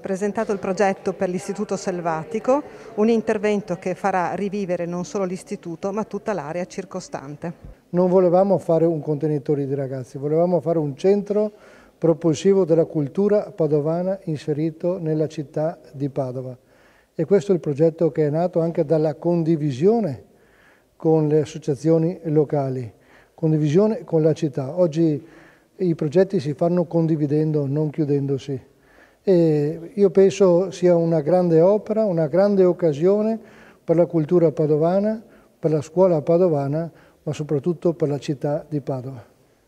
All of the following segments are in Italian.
presentato il progetto per l'Istituto Selvatico, un intervento che farà rivivere non solo l'Istituto ma tutta l'area circostante. Non volevamo fare un contenitore di ragazzi, volevamo fare un centro propulsivo della cultura padovana inserito nella città di Padova. E questo è il progetto che è nato anche dalla condivisione con le associazioni locali, condivisione con la città. Oggi i progetti si fanno condividendo, non chiudendosi. E io penso sia una grande opera, una grande occasione per la cultura padovana, per la scuola padovana, ma soprattutto per la città di Padova.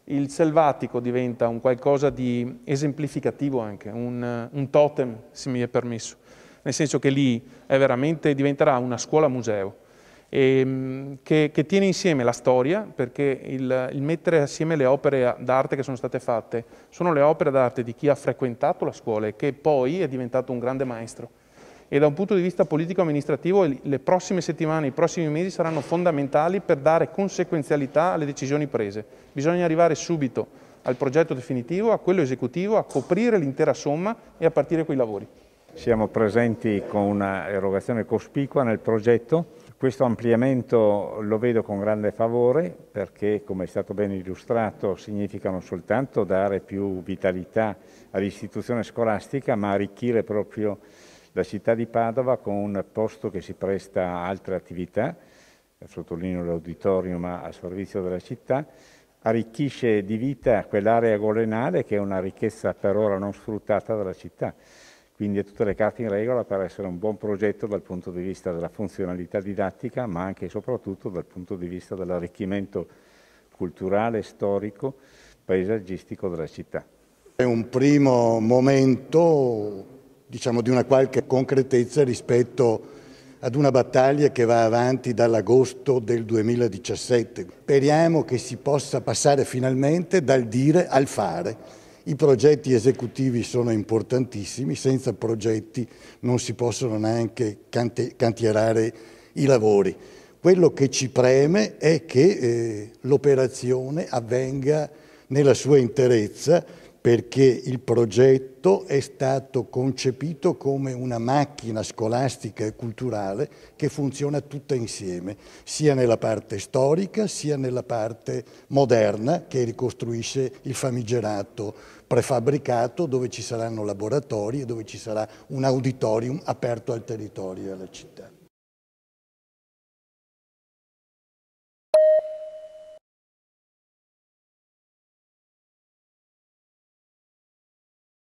Il selvatico diventa un qualcosa di esemplificativo anche, un, un totem, se mi è permesso, nel senso che lì è veramente, diventerà una scuola museo ehm, che, che, tiene insieme la storia, perché il, il mettere assieme le opere d'arte che sono state fatte sono le opere d'arte di chi ha frequentato la scuola e che poi è diventato un grande maestro. E da un punto di vista politico-amministrativo le prossime settimane, i prossimi mesi saranno fondamentali per dare conseguenzialità alle decisioni prese. Bisogna arrivare subito al progetto definitivo, a quello esecutivo, a coprire l'intera somma e a partire con i lavori. Siamo presenti con una erogazione cospicua nel progetto questo ampliamento lo vedo con grande favore perché, come è stato ben illustrato, significa non soltanto dare più vitalità all'istituzione scolastica, ma arricchire proprio la città di Padova con un posto che si presta a altre attività, sottolineo l'auditorium a servizio della città, arricchisce di vita quell'area golenale che è una ricchezza per ora non sfruttata dalla città. Quindi è tutte le carte in regola per essere un buon progetto dal punto di vista della funzionalità didattica, ma anche e soprattutto dal punto di vista dell'arricchimento culturale, storico, paesaggistico della città. È un primo momento diciamo, di una qualche concretezza rispetto ad una battaglia che va avanti dall'agosto del 2017. Speriamo che si possa passare finalmente dal dire al fare. I progetti esecutivi sono importantissimi, senza progetti non si possono neanche cantierare i lavori. Quello che ci preme è che eh, l'operazione avvenga nella sua interezza perché il progetto è stato concepito come una macchina scolastica e culturale che funziona tutta insieme, sia nella parte storica sia nella parte moderna che ricostruisce il famigerato prefabbricato dove ci saranno laboratori e dove ci sarà un auditorium aperto al territorio e alla città.